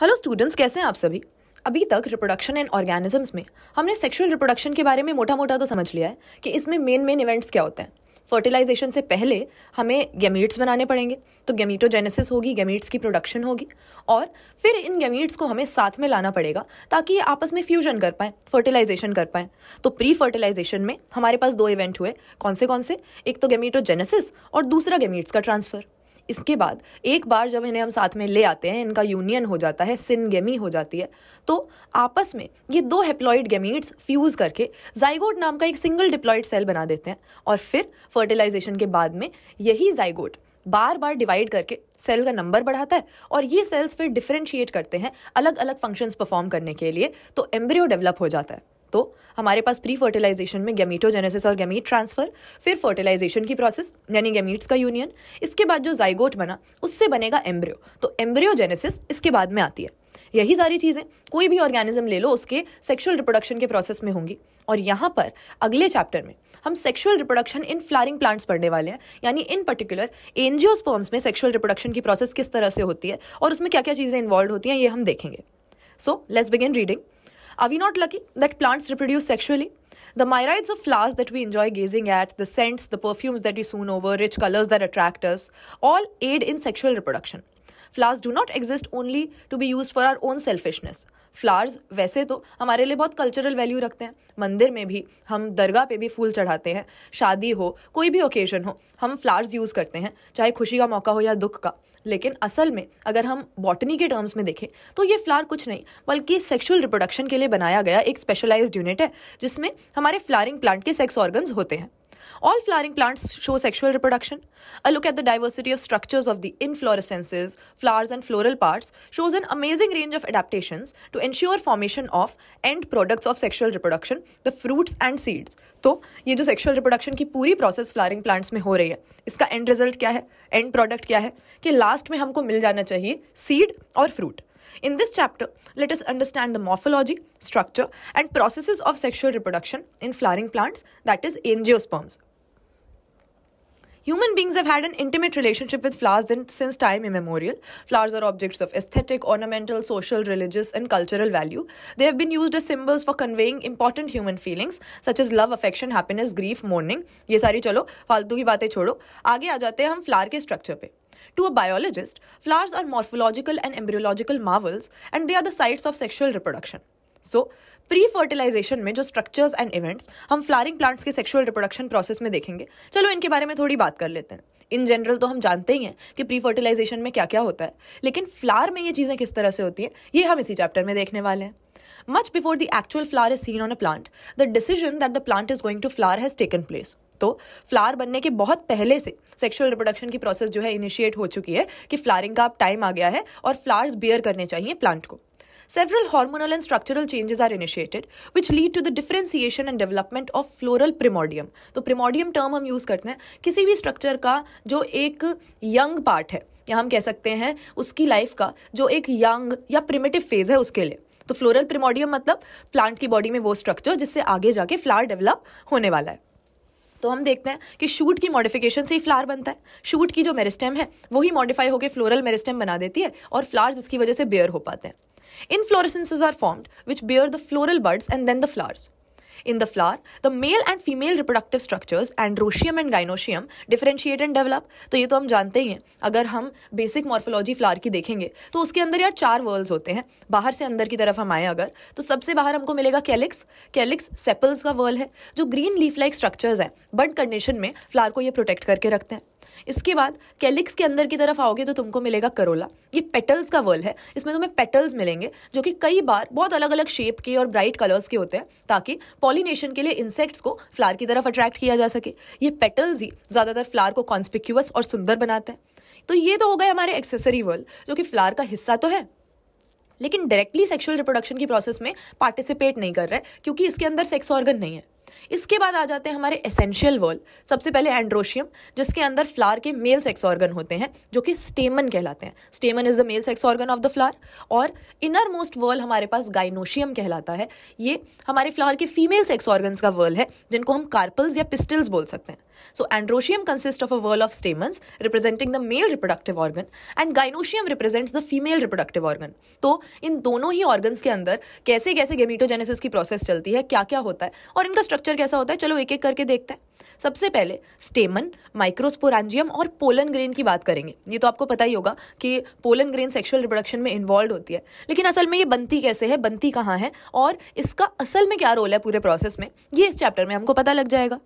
Hello students कैसे हैं आप सभी अभी तक रिप्रोडक्शन एंड ऑर्गेनिजम्स में हमने सेक्सुअल रिप्रोडक्शन के बारे में मोटा मोटा तो समझ लिया है कि इसमें मेन मेन इवेंट्स क्या होते हैं फर्टिलाइजेशन से पहले हमें गेमीट्स बनाने पड़ेंगे तो गेमीटोजेनेसिस होगी गेमीट्स की प्रोडक्शन होगी और फिर इन गेमीट्स को हमें साथ में लाना पड़ेगा ताकि ये आपस में फ्यूजन कर पाएँ फर्टिलाइजेशन कर पाएँ तो प्री फर्टिलाइजेशन में हमारे पास दो इवेंट हुए कौन से कौन से एक तो गेमीटोजेनेसिस और दूसरा गेमीट्स का ट्रांसफ़र इसके बाद एक बार जब इन्हें हम साथ में ले आते हैं इनका यूनियन हो जाता है सिनगेमी हो जाती है तो आपस में ये दो हेप्लॉइड गेमीट्स फ्यूज़ करके जाइगोट नाम का एक सिंगल डिप्लॉइड सेल बना देते हैं और फिर फर्टिलाइजेशन के बाद में यही जाइगोट बार बार डिवाइड करके सेल का नंबर बढ़ाता है और ये सेल्स फिर डिफ्रेंशिएट करते हैं अलग अलग फंक्शंस परफॉर्म करने के लिए तो एम्ब्रियो डेवलप हो जाता है तो हमारे पास प्री फर्टिलाइजेशन में गेमीटोजेनेसिस और गेमीट ट्रांसफ़र फिर फर्टिलाइजेशन की प्रोसेस यानी गेमीट्स का यूनियन इसके बाद जो जाइगोट बना उससे बनेगा एम्ब्रियो तो एम्ब्रियोजेनेसिस इसके बाद में आती है यही सारी चीज़ें कोई भी ऑर्गेनिज्म ले लो उसके सेक्सुअल रिप्रोडक्शन के प्रोसेस में होंगी और यहाँ पर अगले चैप्टर में हम sexual reproduction in flowering plants पढ़ने वाले हैं यानी इन पर्टिकुलर एनजियोस्पर्म्स में सेक्सुअल रिप्रोडक्शन की प्रोसेस किस तरह से होती है और उसमें क्या क्या चीज़ें इन्वॉल्व होती हैं ये हम देखेंगे so let's begin reading Are we not lucky that plants reproduce sexually? The myriads of flowers that we enjoy gazing at, the scents, the perfumes that we swoon over, rich colors that attract us, all aid in sexual reproduction. Flowers do not exist only to be use for our own selfishness flowers वैसे तो हमारे लिए बहुत cultural value रखते हैं मंदिर में भी हम दरगाह पे भी फूल चढ़ाते हैं शादी हो कोई भी ओकेजन हो हम फ्लावर्स यूज़ करते हैं चाहे खुशी का मौका हो या दुख का लेकिन असल में अगर हम बॉटनी के टर्म्स में देखें तो ये फ्लावर कुछ नहीं बल्कि सेक्शुअल रिप्रोडक्शन के लिए बनाया गया एक स्पेशलाइज्ड यूनिट है जिसमें हमारे फ्लारिंग प्लांट के सेक्स ऑर्गन्स होते हैं All flowering plants show sexual reproduction. A look at the diversity of structures of the inflorescences, flowers, and floral parts shows an amazing range of adaptations to ensure formation of end products of sexual reproduction, the fruits and seeds. तो ये जो sexual reproduction की पूरी process flowering plants में हो रही है इसका एंड रिजल्ट क्या है एंड प्रोडक्ट क्या है कि लास्ट में हमको मिल जाना चाहिए सीड और fruit In this chapter, let us understand the morphology, structure, and processes of sexual reproduction in flowering plants, that is, angiosperms. Human beings have had an intimate relationship with flowers since time immemorial. Flowers are objects of aesthetic, ornamental, social, religious, and cultural value. They have been used as symbols for conveying important human feelings such as love, affection, happiness, grief, mourning. ये सारी चलो फालतू की बातें छोड़ो आगे आ जाते हैं हम फ्लावर के पे To a biologist, flowers are morphological and embryological marvels, and they are the sites of sexual reproduction. So pre fertilisation में जो स्ट्रक्चर्स एंड इवेंट्स हम फ्लारिंग प्लांट्स के सेक्शुअल रिप्रोडक्शन प्रोसेस में देखेंगे चलो इनके बारे में थोड़ी बात कर लेते हैं इन जनरल तो हम जानते ही हैं कि प्री फर्टिलाइजेशन में क्या क्या होता है लेकिन फ्लार में ये चीज़ें किस तरह से होती हैं ये हम इसी चैप्टर में देखने वाले हैं much before the actual flower is seen on a plant the decision that the plant is going to flower has taken place तो फ्लावर बनने के बहुत पहले से सेक्सुअल रिप्रोडक्शन की प्रोसेस जो है इनिशिएट हो चुकी है कि फ्लारिंग का अब टाइम आ गया है और फ्लावर्स बियर करने चाहिए प्लांट को several hormonal and structural changes are initiated which lead to the differentiation and development of floral primordium तो प्रिमोडियम टर्म हम यूज करते हैं किसी भी स्ट्रक्चर का जो एक यंग पार्ट है या हम कह सकते हैं उसकी लाइफ का जो एक यंग या प्रिमेटिव फेज है उसके लिए तो फ्लोरल प्रिमोडियम मतलब प्लांट की बॉडी में वो स्ट्रक्चर जिससे आगे जाके फ्लावर डेवलप होने वाला है तो हम देखते हैं कि शूट की मॉडिफिकेशन से ही फ्लावर बनता है शूट की जो मेरिस्टेम है वही मॉडिफाई होकर फ्लोरल मेरिस्टेम बना देती है और फ्लावर्स इसकी वजह से बेयर हो पाते हैं इन inflorescences are formed which bear the floral buds and then the flowers In the flower, the male and female reproductive structures, androsium and gynoecium, differentiate and develop. तो ये तो हम जानते ही हैं अगर हम बेसिक मॉर्फोलॉजी फ्लावर की देखेंगे तो उसके अंदर यार चार वर्ल्स होते हैं बाहर से अंदर की तरफ हम आए अगर तो सबसे बाहर हमको मिलेगा कैलिक्स कैलिक्स सेपल्स का वर्ल है जो ग्रीन लीफ लाइक स्ट्रक्चर्स हैं बर्ड कंडीशन में फ्लावर को ये प्रोटेक्ट करके रखते हैं इसके बाद कैलिक्स के अंदर की तरफ आओगे तो तुमको मिलेगा करोला ये पेटल्स का वर्ल है इसमें तुम्हें पेटल्स मिलेंगे जो कि कई बार बहुत अलग अलग शेप के और ब्राइट कलर्स के होते हैं ताकि पॉलिनेशन के लिए इंसेक्ट्स को फ्लार की तरफ अट्रैक्ट किया जा सके ये पेटल्स ही ज़्यादातर फ्लार को कॉन्स्पिक्यूस और सुंदर बनाते हैं तो ये तो हो गए हमारे एक्सेसरी वर्ल जो कि फ्लार का हिस्सा तो है लेकिन डायरेक्टली सेक्सुअल रिप्रोडक्शन की प्रोसेस में पार्टिसिपेट नहीं कर रहे क्योंकि इसके अंदर सेक्स ऑर्गन नहीं है इसके बाद आ जाते हैं हमारे एसेंशियल वॉल सबसे पहले एंड्रोशियम जिसके अंदर फ्लावर के मेल सेक्स ऑर्गन होते हैं जो कि स्टेमन कहलाते हैं stamen is the male sex organ of the flower और इनर मोस्ट वर्ल हमारे पास गाइनोशियम कहलाता है ये हमारे फ्लावर के फीमेल सेक्स ऑर्गन का वर्ल है जिनको हम कार्पल्स या पिस्टल्स बोल सकते हैं So androecium consists of a whorl of stamens representing the male reproductive organ and gynoecium represents the female reproductive organ. तो इन दोनों ही ऑर्गन्स के अंदर कैसे कैसे गेमीटोजेनेसिस की प्रोसेस चलती है क्या क्या होता है और इनका स्ट्रक्चर कैसा होता है चलो एक एक करके देखते हैं सबसे पहले स्टेमन माइक्रोस्पोरेंजियम और पोलन ग्रेन की बात करेंगे ये तो आपको पता ही होगा कि पोलन ग्रेन सेक्सुअल रिप्रोडक्शन में इन्वॉल्व होती है लेकिन असल में ये बनती कैसे है बनती कहाँ है और इसका असल में क्या रोल है पूरे प्रोसेस में ये इस चैप्टर में हमको पता लग जाएगा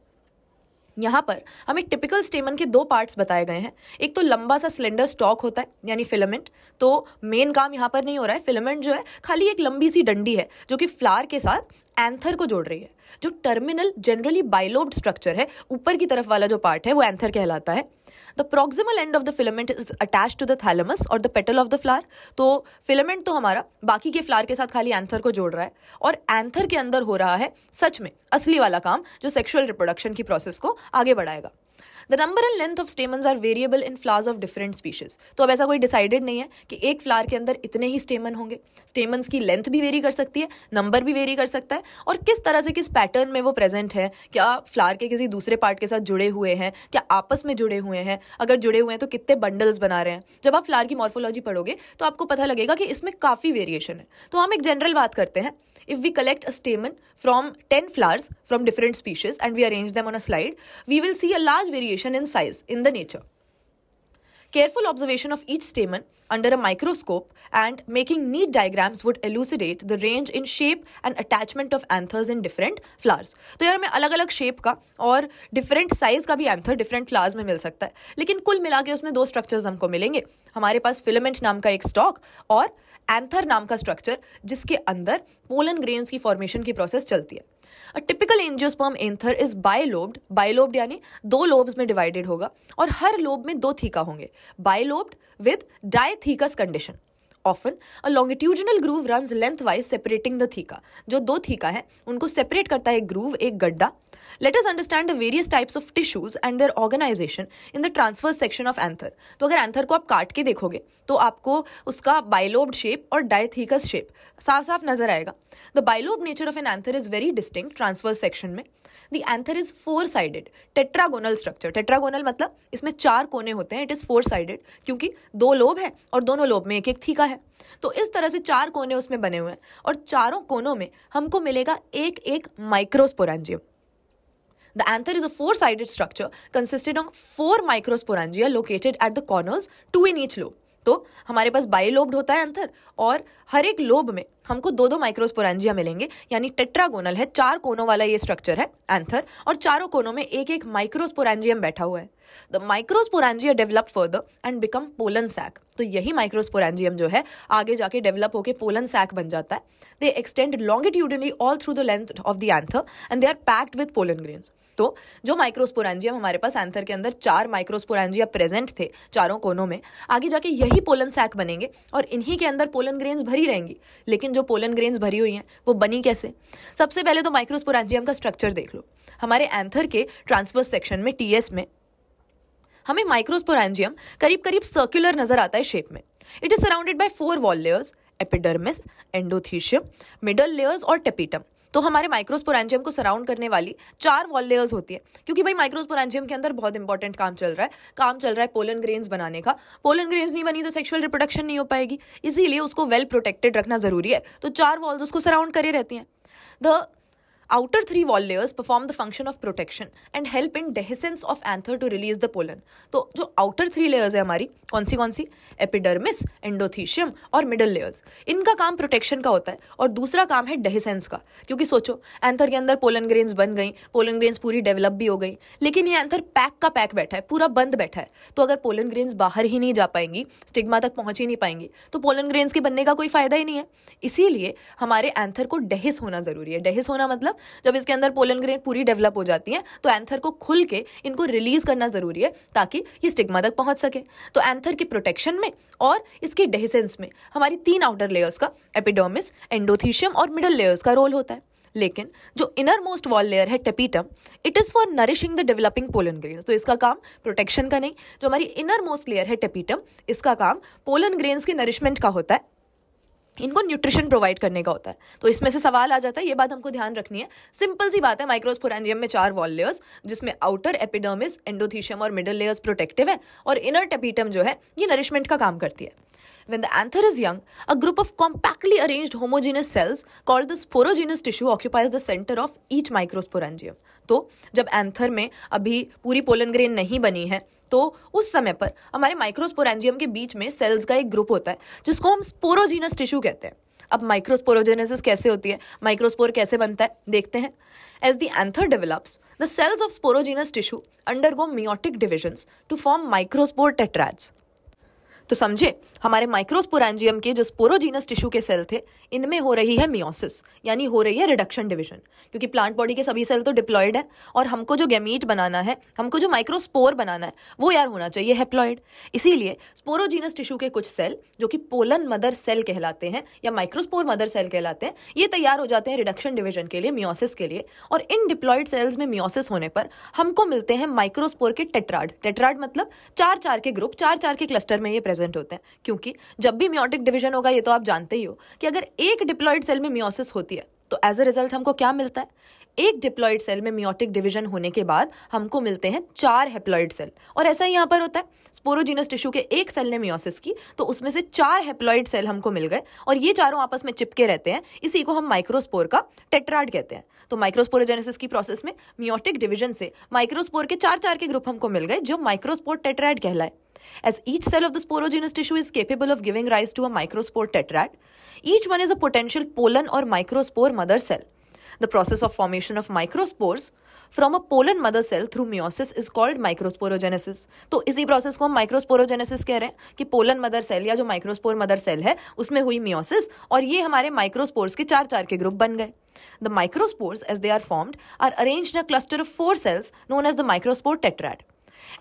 यहाँ पर हमें टिपिकल स्टेमन के दो पार्ट्स बताए गए हैं एक तो लंबा सा सिलेंडर स्टॉक होता है यानी फिलामेंट तो मेन काम यहाँ पर नहीं हो रहा है फिलामेंट जो है खाली एक लंबी सी डंडी है जो कि फ्लावर के साथ एंथर को जोड़ रही है जो टर्मिनल जनरली बाइलोब्ड स्ट्रक्चर है ऊपर की तरफ वाला जो पार्ट है वो एंथर कहलाता है the proximal end of the filament is attach to the thalamus और the petal of the flower तो फिलामेंट तो हमारा बाकी के फ्लावर के साथ खाली एंथर को जोड़ रहा है और एंथर के अंदर हो रहा है सच में असली वाला काम जो सेक्शुअल रिप्रोडक्शन की प्रोसेस को आगे बढ़ाएगा the number and length of stamen are variable in flowers of different species तो अब ऐसा कोई डिसाइडेड नहीं है कि एक फ्लावर के अंदर इतने ही स्टेमन होंगे स्टेमन की लेंथ भी वेरी कर सकती है नंबर भी वेरी कर सकता है और किस तरह से किस पैटर्न में वो प्रेजेंट है क्या फ्लावर के किसी दूसरे पार्ट के साथ जुड़े हुए हैं क्या आपस में जुड़े हुए हैं अगर जुड़े हुए हैं तो कितने बंडल्स बना रहे हैं जब आप फ्लावर की मॉर्फोलॉजी पढ़ोगे तो आपको पता लगेगा कि इसमें काफ़ी वेरिएशन है तो हम एक जनरल बात करते हैं if we collect a stamen from ten flowers from different species and we arrange them on a slide we will see a large variation variation in size in the nature. Careful observation of each stamen under a microscope and making neat diagrams would elucidate the range in shape and attachment of anthers in different flowers. तो यार हमें अलग अलग shape का और different size का भी anther different flowers में मिल सकता है लेकिन कुल मिला के उसमें दो structures हमको मिलेंगे हमारे पास filament नाम का एक stalk और anther नाम का structure जिसके अंदर pollen grains की formation की process चलती है a typical angiosperm anther is bilobed bilobed यानी दो लोब्स में डिवाइडेड होगा और हर लोब में दो थीका होंगे bilobed with dithecous condition often a longitudinal groove run lengthwise separating the theca जो दो थीका है उनको सेपरेट करता है एक ग्रूव एक गड्ढा let us understand the various types of tissues and their organisation in the transverse section of anther तो अगर एंथर को आप काट के देखोगे तो आपको उसका बाइलोब्ड शेप और डायथीकस शेप साफ साफ नजर आएगा the bilobed nature of an anther is very distinct transverse section में the anther is four sided tetragonal structure tetragonal मतलब इसमें चार कोने होते हैं इट इज़ फोर साइडेड क्योंकि दो लोब है और दोनों लोब में एक एक थीका है तो इस तरह से चार कोने उसमें बने हुए हैं और चारों कोनों में हमको मिलेगा एक एक microsporangium The anther is a four-sided structure consisting of four microsporangia located at the corners, two in each lobe. तो हमारे पास बाई लोब्ड होता है अंतर और हर एक लोब में हमको दो दो माइक्रोस्पोरेंजिया मिलेंगे यानी टेट्रागोनल है चार कोनों वाला ये स्ट्रक्चर है एंथर और चारों कोनों में एक एक माइक्रोस्पोरेंजियम बैठा हुआ है the microsporangia develop further and become pollen sac तो यही माइक्रोस्पोरेंजियम जो है आगे जाके डेवलप होकर पोलन सैक बन जाता है they extend longitudinally all through the length of the anther and they are packed with pollen grains तो जो माइक्रोस्पोरेंजियम हमारे पास एंथर के अंदर चार माइक्रोस्पोरेंजिया प्रेजेंट थे चारों कोनों में आगे जाके यही पोलन सैक बनेंगे और इन्हीं के अंदर पोलन ग्रेन्स भरी रहेंगी लेकिन जो पोलन ग्रेन्स भरी हुई हैं वो बनी कैसे सबसे पहले तो माइक्रोस्पोरेंजियम का स्ट्रक्चर देख लो हमारे एंथर के ट्रांसवर्स सेक्शन में टीएस में हमें माइक्रोस्पोरेंजियम करीब करीब सर्कुलर नजर आता है शेप में it is surrounded by four wall layers epidermis endothecium middle layers और टेपिटम तो हमारे माइक्रोस्पोरेंजियम को सराउंड करने वाली चार वॉल लेयर्स होती है क्योंकि भाई माइक्रोस्पोरेंजियम के अंदर बहुत इंपॉर्टेंट काम चल रहा है काम चल रहा है पोलन ग्रेन्स बनाने का पोलन ग्रेन्स नहीं बनी तो सेक्शुअल रिप्रोडक्शन नहीं हो पाएगी इसीलिए उसको वेल प्रोटेक्टेड रखना जरूरी है तो चार वॉल्स उसको सराउंड करे रहती हैं the outer three wall layers perform the function of protection and help in dehiscence of anther to release the pollen तो जो आउटर थ्री लेयर्स है हमारी कौन सी कौन सी एपिडर्मिस एंडोथीशियम और मिडल लेयर्स इनका काम प्रोटेक्शन का होता है और दूसरा काम है डेहिसेंस का क्योंकि सोचो एंथर के अंदर पोलन ग्रेन्स बन गई पोलन ग्रेन्स पूरी डेवलप भी हो गई लेकिन ये एंथर पैक का पैक बैठा है पूरा बंद बैठा है तो अगर पोलन ग्रेन्स बाहर ही नहीं जा पाएंगी स्टिग्मा तक पहुंच ही नहीं पाएंगी तो पोलन ग्रेन्स के बनने का कोई फायदा ही नहीं है इसीलिए हमारे एंथर को डेहिस होना जरूरी है डेहिस होना मतलब जब इसके अंदर पोलन ग्रेन पूरी डेवलप हो जाती हैं तो एंथर को खुल के इनको रिलीज करना ज़रूरी है ताकि ये स्टिग्मा तक पहुंच सके तो एंथर की प्रोटेक्शन में और इसकी डेहिसेंस में हमारी तीन आउटर लेयर्स का एपिडोमिस एंडोथीशियम और मिडल लेयर्स का रोल होता है लेकिन जो इनर मोस्ट वॉल लेयर है tapetum it is for nourishing the developing pollen grains तो इसका काम प्रोटेक्शन का नहीं जो हमारी इनर मोस्ट लेयर है टेपीटम इसका काम पोलन ग्रेन्स के नरिशमेंट का होता है इनको न्यूट्रिशन प्रोवाइड करने का होता है तो इसमें से सवाल आ जाता है ये बात हमको ध्यान रखनी है सिंपल सी बात है माइक्रोस्पोरेंजियम में चार वॉल लेयर्स जिसमें आउटर एपिडर्मिस एंडोथीशियम और मिडल लेयर्स प्रोटेक्टिव है और इनर टेपिटम जो है ये नरिशमेंट का काम करती है when the anther is young a group of compactly arrange homogenous cells called the sporogenous tissue occupies the centre of each microsporangium तो जब एंथर में अभी पूरी पोलन ग्रेन नहीं बनी है तो उस समय पर हमारे माइक्रोस्पोरेंजियम के बीच में सेल्स का एक ग्रुप होता है जिसको हम स्पोरोजीनस टिश्यू कहते हैं अब माइक्रोस्पोरोजेनेसिस कैसे होती है माइक्रोस्पोर कैसे बनता है देखते हैं as the anther develops the cells of sporogenous tissue undergo meiotic divisions to form microspore tetrads तो समझे हमारे माइक्रोस्पोरेंजियम के जो स्पोरोजीनस टिश्यू के सेल थे इनमें हो रही है मियोसिस यानी हो रही है रिडक्शन डिवीजन क्योंकि प्लांट बॉडी के सभी सेल तो डिप्लॉयड है और हमको जो गैमीट बनाना है हमको जो माइक्रोस्पोर बनाना है वो यार होना चाहिए हेप्लॉयड इसीलिए स्पोरोजीनस टिश्यू के कुछ सेल जो कि पोलन मदर सेल कहलाते हैं या माइक्रोस्पोर मदर सेल कहलाते हैं ये तैयार हो जाते हैं रिडक्शन डिवीजन के लिए मियोसिस के लिए और इन डिप्लॉयड सेल्स में मियोसिस होने पर हमको मिलते हैं माइक्रोस्पोर के टेट्राड टेट्राड मतलब चार चार के ग्रुप चार चार के क्लस्टर में ये प्रेजेंट प्रेजेंट होते हैं क्योंकि जब भी म्योटिक डिवीजन होगा ये तो आप जानते ही हो कि अगर एक डिप्लॉयड सेल में म्योसिस होती है तो एज अ रिजल्ट हमको क्या मिलता है एक डिप्लॉयड सेल में म्योटिक डिवीजन होने के बाद हमको मिलते हैं चार हेप्लॉयड सेल और ऐसा ही यहाँ पर होता है स्पोरोजीनस टिश्यू के एक सेल ने म्योसिस की तो उसमें से चार हेप्लॉयड सेल हमको मिल गए और ये चारों आपस में चिपके रहते हैं इसी को हम माइक्रोस्पोर का टेट्राड कहते हैं तो माइक्रोस्पोरोजेनेसिस की प्रोसेस में म्योटिक डिवीजन से माइक्रोस्पोर के चार चार के ग्रुप हमको मिल गए जो माइक्रोस्पोर टेट्राइड कहलाए As each cell of the sporogenous tissue is capable of giving rise to a microspore tetrad, each one is a potential pollen or microspore mother cell. The process of formation of microspores from a pollen mother cell through meiosis is called microsporogenesis. तो इसी process को हम microsporogenesis कह रहे हैं कि pollen mother cell या जो माइक्रोस्पोर मदर सेल है उसमें हुई मियोसिस और ये हमारे माइक्रोस्पोर्स के चार चार के ग्रुप बन गए the microspores as they are formed are arranged in a cluster of four cells known as the microspore tetrad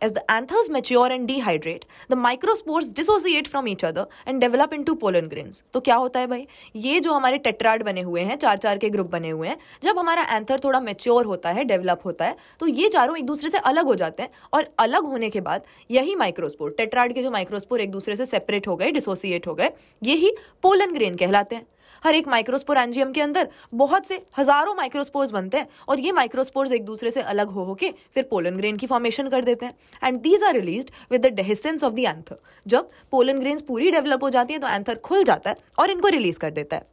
As the anthers mature and dehydrate, the microspores dissociate from each other and develop into pollen grains. तो क्या होता है भाई ये जो हमारे tetrad बने हुए हैं चार चार के ग्रुप बने हुए हैं जब हमारा एंथर थोड़ा मेच्योर होता है डेवलप होता है तो ये चारों एक दूसरे से अलग हो जाते हैं और अलग होने के बाद यही माइक्रोस्पोर टेट्राड के जो माइक्रोस्पोर एक दूसरे से सेपरेट हो गए डिसोसिएट हो गए यही पोलन ग्रेन कहलाते हैं हर एक माइक्रोस्पोर एंजियम के अंदर बहुत से हजारों माइक्रोस्पोर्स बनते हैं और ये माइक्रोस्पोर्स एक दूसरे से अलग हो होके फिर पोलन ग्रेन की फॉर्मेशन कर देते हैं and these are release with the dehiscence of the anther जब पोलन ग्रेन्स पूरी डेवलप हो जाती है तो एंथर खुल जाता है और इनको रिलीज कर देता है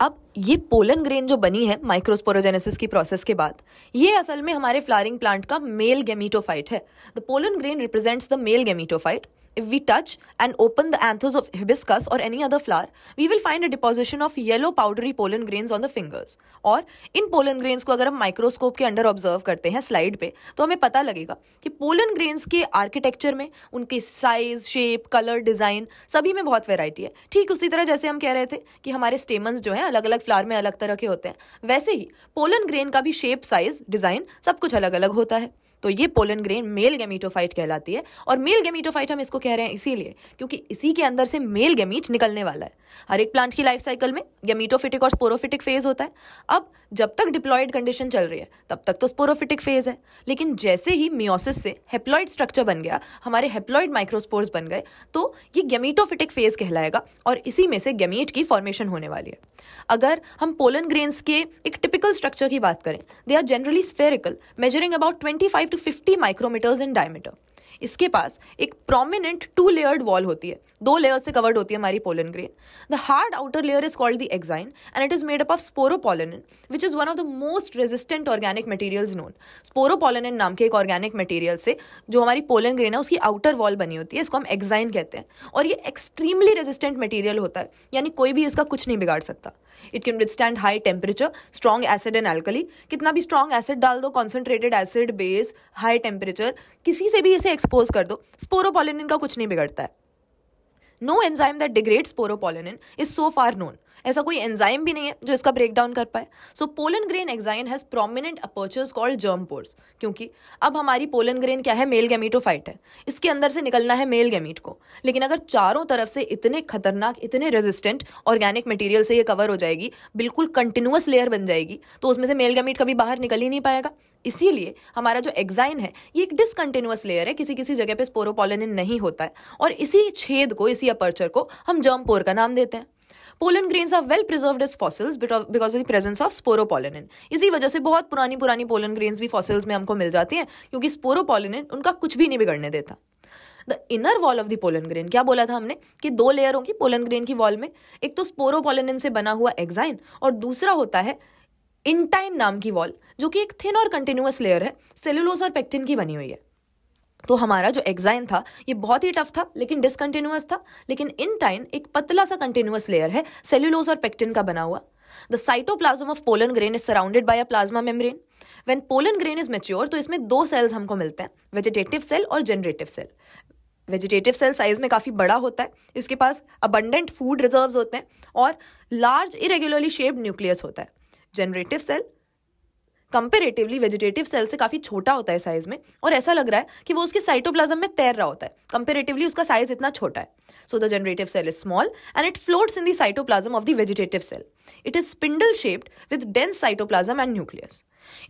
अब ये पोलन ग्रेन जो बनी है माइक्रोस्पोरोजेनेसिस की प्रोसेस के बाद ये असल में हमारे फ्लारिंग प्लांट का मेल गेमीटोफाइट है the pollen grain represents the male gametophyte If we touch and open the anthers of hibiscus or any other flower, we will find a deposition of yellow powdery pollen grains on the fingers. और इन pollen grains को अगर हम microscope के under observe करते हैं slide पे तो हमें पता लगेगा कि pollen grains के आर्किटेक्चर में उनके साइज शेप कलर डिज़ाइन सभी में बहुत वेराइटी है ठीक उसी तरह जैसे हम कह रहे थे कि हमारे स्टेमन्स जो हैं अलग अलग फ्लावर में अलग तरह के होते हैं वैसे ही पोलन ग्रेन का भी शेप साइज डिज़ाइन सब कुछ अलग अलग होता है तो ये पोलन ग्रेन मेल गेमीटोफाइट कहलाती है और मेल गेमीटोफाइट हम इसको कह रहे हैं इसीलिए क्योंकि इसी के अंदर से मेल गेमीट निकलने वाला है हर एक प्लांट की लाइफ साइकिल में गेमीटोफिटिक और स्पोरोफिटिक फेज होता है अब जब तक डिप्लॉयड कंडीशन चल रही है तब तक तो स्पोरोफिटिक फेज है लेकिन जैसे ही मियोसिस से हेप्लॉइड स्ट्रक्चर बन गया हमारे हेप्लॉइड माइक्रोस्पोर्स बन गए तो ये गेमीटोफिटिक फेज कहलाएगा और इसी में से गेमीट की फॉर्मेशन होने वाली है अगर हम पोलन ग्रेन्स के एक टिपिकल स्ट्रक्चर की बात करें they are generally spherical measuring about twenty five 45 to 50 micrometres in diameter इसके पास एक प्रोमिनेंट टू लेयर्ड वॉल होती है दो लेयर से कवर्ड होती है हमारी pollen grain the hard outer layer is called the exine and it is made up of sporopollenin which is one of the most resistant organic materials known sporopollenin नाम के एक ऑर्गेनिक मटेरियल से जो हमारी pollen grain है उसकी outer wall बनी होती है इसको हम एक्साइन कहते हैं और ये एक्सट्रीमली रेजिस्टेंट मटेरियल होता है यानी कोई भी इसका कुछ नहीं बिगाड़ सकता it can withstand high temperature strong acid and alkali कितना भी स्ट्रॉन्ग एसिड डाल दो concentrated acid base high temperature किसी से भी इसे एक्सपोज कर दो स्पोरोपोलिन का कुछ नहीं बिगड़ता है no enzyme that degrade sporopollenin is so far known ऐसा कोई एंजाइम भी नहीं है जो इसका ब्रेक डाउन कर पाए so pollen grain exine has prominent apertures called germ pores क्योंकि अब हमारी पोलन ग्रेन क्या है मेल गैमीटोफाइट है इसके अंदर से निकलना है मेल गेमीट को लेकिन अगर चारों तरफ से इतने खतरनाक इतने रेजिस्टेंट ऑर्गेनिक मटेरियल से ये कवर हो जाएगी बिल्कुल कंटिन्यूस लेयर बन जाएगी तो उसमें से मेल गैमीट कभी बाहर निकल ही नहीं पाएगा इसीलिए हमारा जो एग्जाइन है ये एक डिसकंटिन्यूस लेयर है किसी किसी जगह पे स्पोरोपोलिन नहीं होता है और इसी छेद को इसी अपर्चर को हम जर्म पोर का नाम देते हैं pollen grains are well preserved as fossils because of the presence of sporopollenin इसी वजह से बहुत पुरानी पुरानी पोलन ग्रेन्स भी फॉसिल्स में हमको मिल जाती हैं क्योंकि स्पोरोपोलिनिन उनका कुछ भी नहीं बिगड़ने देता the inner wall of the pollen grain क्या बोला था हमने कि दो लेयर की पोलन ग्रेन की वॉल में एक तो स्पोरोपोलिनिन से बना हुआ एग्जाइन और दूसरा होता है इंटाइन नाम की वॉल जो कि एक थिन और कंटिन्यूस लेयर है सेलुलोस और पेक्टिन की बनी हुई है तो हमारा जो एग्जाइन था ये बहुत ही टफ था लेकिन डिसकंटिन्यूस था लेकिन इन टाइन एक पतला सा कंटिन्यूस लेयर है सेल्यूलोस और पेक्टिन का बना हुआ the cytoplasm of pollen grain is surrounded by a plasma membrane when pollen grain is mature तो इसमें दो सेल्स हमको मिलते हैं वेजिटेटिव सेल और generative cell vegetative cell size में काफ़ी बड़ा होता है इसके पास अबंडेंट फूड रिजर्व होते हैं और लार्ज इरेगुलरली शेप्ड न्यूक्लियस होता है generative cell comparatively vegetative cell से काफ़ी छोटा होता है साइज में और ऐसा लग रहा है कि वो उसके साइटोप्लाज्म में तैर रहा होता है कंपेरेटिवली उसका साइज इतना छोटा है so the generative cell is small and it floats in the cytoplasm of the vegetative cell it is spindle shaped with dense cytoplasm and nucleus.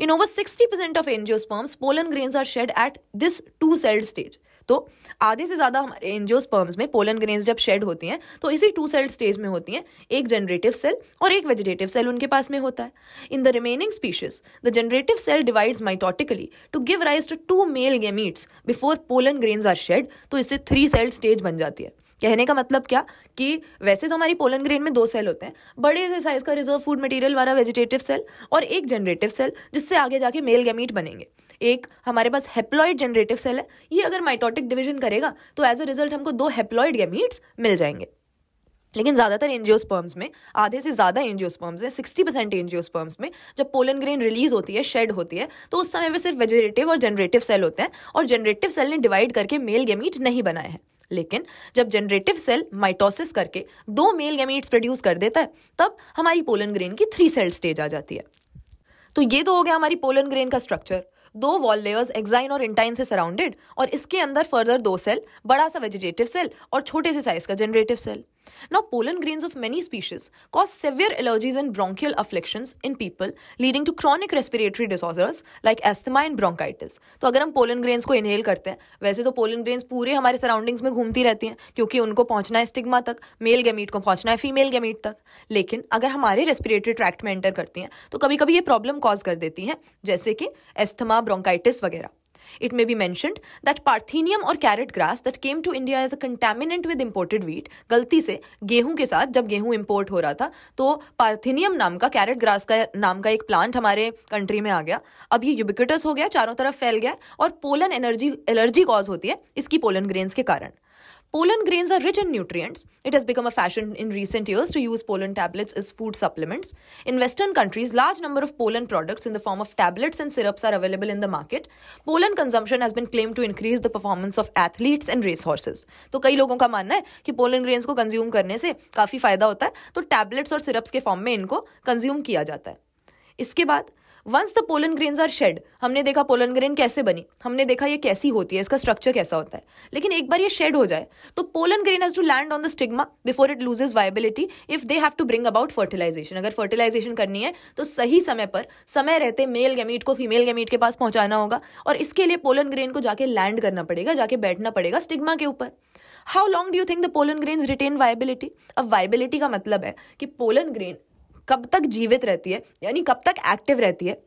In sixty percent of angiosperms, pollen grains are shed at this two celled stage तो आधे से ज़्यादा हमारे sperms में pollen grains जब shade होती हैं तो इसी टू सेल स्टेज में होती हैं एक जनरेटिव सेल और एक वेजिटेटिव सेल उनके पास में होता है in the remaining species the generative cell divides mitotically to give rise to two male gametes before pollen grains are shed तो इससे थ्री सेल स्टेज बन जाती है कहने का मतलब क्या कि वैसे तो हमारी पोलन ग्रेन में दो सेल होते हैं बड़े से साइज का रिजर्व फूड मटेरियल वाला वेजिटेटिव सेल और एक जनरेटिव सेल जिससे आगे जाके मेल गैमीट बनेंगे एक हमारे पास हेप्लॉइड जनरेटिव सेल है ये अगर माइटोटिक डिविजन करेगा तो एज अ रिजल्ट हमको दो हेप्लॉइड गैमीट्स मिल जाएंगे लेकिन ज़्यादातर एनजियोस्पर्म्स में आधे से ज़्यादा एनजियोस्पर्म्स हैं सिक्सटी परसेंट एनजियोस्पर्म्स में जब पोलन ग्रेन रिलीज होती है शेड होती है तो उस समय में सिर्फ वेजिटेटिव और जनरेटिव सेल होते हैं और जनरेटिव सेल ने डिवाइड करके मेल गेमीट नहीं बनाए हैं लेकिन जब जनरेटिव सेल माइटोसिस करके दो मेल गेमीट्स प्रोड्यूस कर देता है तब हमारी पोलन ग्रेन की थ्री सेल स्टेज आ जाती है तो ये तो हो गया हमारी पोलन ग्रेन का स्ट्रक्चर दो वॉल लेयर्स एक्साइन और इंटाइन से सराउंडेड और इसके अंदर फर्दर दो सेल बड़ा सा वेजिटेटिव सेल और छोटे से साइज का generative cell Now, pollen grains of many species cause severe allergies and bronchial afflictions in people, leading to chronic respiratory disorders like asthma and bronchitis. तो अगर हम pollen grains को inhale करते हैं वैसे तो pollen grains पूरे हमारे surroundings में घूमती रहती हैं क्योंकि उनको पहुंचना है स्टिग्मा तक मेल गैमीट को पहुंचना है फीमेल गैमीट तक लेकिन अगर हमारे रेस्पिरेटरी ट्रैक्ट में एंटर करती हैं तो कभी कभी ये प्रॉब्लम कॉज कर देती हैं जैसे कि एस्थमा ब्रोंकाइटिस वगैरह It may be mentioned that Parthenium or carrot grass that came to India as a contaminant with imported wheat, गलती से गेहूं के साथ जब गेहूं इंपोर्ट हो रहा था तो पार्थिनियम नाम का कैरेट ग्रास का नाम का एक प्लांट हमारे कंट्री में आ गया अब ये यूबिकटस हो गया चारों तरफ फैल गया और पोलन एनर्जी एलर्जी कॉज होती है इसकी पोलन ग्रेन्स के कारण Pollen grains are rich in nutrients. It has become a fashion in recent years to use pollen tablets as food supplements. In Western countries, large number of pollen products in the form of tablets and syrups are available in the market. Pollen consumption has been claimed to increase the performance of athletes and race horses. तो कई लोगों का मानना है कि pollen grains को consume करने से काफ़ी फ़ायदा होता है तो tablets और syrups के form में इनको consume किया जाता है इसके बाद once the pollen grain are shed हमने देखा पोलन ग्रेन कैसे बनी हमने देखा ये कैसी होती है इसका स्ट्रक्चर कैसा होता है लेकिन एक बार ये शेड हो जाए तो pollen grain has to land on the stigma before it loses viability if they have to bring about fertilisation अगर फर्टिलाइजेशन करनी है तो सही समय पर समय रहते मेल गैमीट को फीमेल गैमीट के पास पहुंचाना होगा और इसके लिए पोलन ग्रेन को जाके लैंड करना पड़ेगा जाके बैठना पड़ेगा स्टिग्मा के ऊपर how long do you think the pollen grain retain viability अब वायबिलिटी का मतलब है कि पोलन ग्रेन कब तक जीवित रहती है यानी कब तक एक्टिव रहती है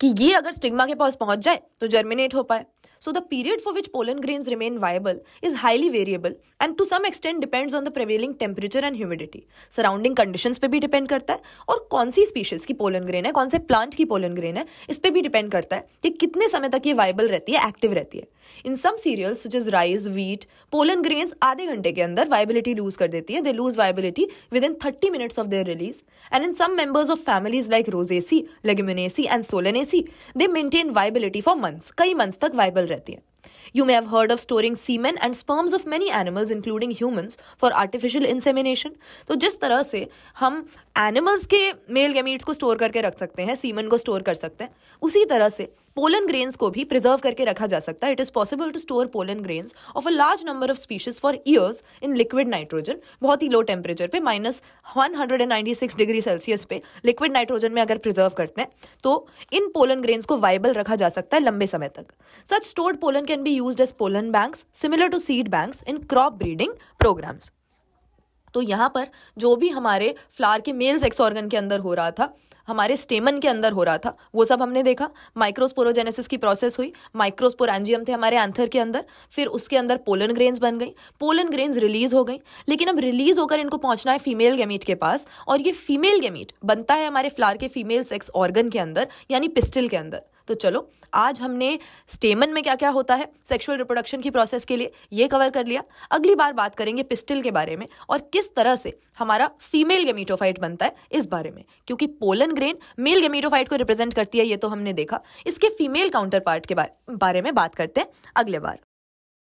कि ये अगर स्टिग्मा के पास पहुंच जाए तो जर्मिनेट हो पाए So the period for which pollen grains remain viable is highly variable and to some extent depends on the prevailing temperature and humidity. Surrounding conditions पे भी depend करता है और कौन सी species की pollen grain है कौन से plant की pollen grain है इस पर भी depend करता है कि कितने समय तक ये viable रहती है active रहती है in some cereals such as rice wheat, pollen grains आधे घंटे के अंदर viability lose कर देती है they lose viability within 30 minutes of their release and in some members of families like rosaceae leguminaceae and solanaceae they maintain viability for months months कई months तक viable रहती हैं you may have heard of storing semen and sperms of many animals including humans for artificial insemination तो जिस तरह से हम animals के मेल गेमीट्स को स्टोर करके रख सकते हैं सीमन को स्टोर कर सकते हैं उसी तरह से पोलन ग्रेन्स को भी प्रिजर्व करके रखा जा सकता है it is possible to store pollen grains of a large number of species for years in liquid nitrogen बहुत ही लो टेम्परेचर पे माइनस सिक्स डिग्री सेल्सियस पे लिक्विड नाइट्रोजन में अगर प्रिजर्व करते हैं तो इन पोलन ग्रेन्स को वाइबल रखा जा सकता है लंबे समय तक such stored pollen can be use as pollen banks similar to seed banks in crop breeding programmes तो यहाँ पर जो भी हमारे फ्लावर के मेल सेक्स ऑर्गन के अंदर हो रहा था हमारे स्टेमन के अंदर हो रहा था वो सब हमने देखा माइक्रोस्पोरोजेनेसिस की प्रोसेस हुई माइक्रोस्पोरेंजियम थे हमारे एंथर के अंदर फिर उसके अंदर पोलन ग्रेन्स बन गई पोलन ग्रेन्स रिलीज हो गई लेकिन अब रिलीज होकर इनको पहुंचना है फीमेल गेमीट के पास और ये फीमेल गेमीट बनता है हमारे फ्लार के फीमेल सेक्स ऑर्गन के अंदर यानी पिस्टिल के अंदर तो चलो आज हमने स्टेमन में क्या क्या होता है सेक्सुअल रिप्रोडक्शन की प्रोसेस के लिए ये कवर कर लिया अगली बार बात करेंगे पिस्टल के बारे में और किस तरह से हमारा फीमेल गेमीटोफाइट बनता है इस बारे में क्योंकि पोलन ग्रेन मेल गेमीटोफाइट को रिप्रेजेंट करती है ये तो हमने देखा इसके फीमेल काउंटर पार्ट के बारे में बात करते हैं अगले बार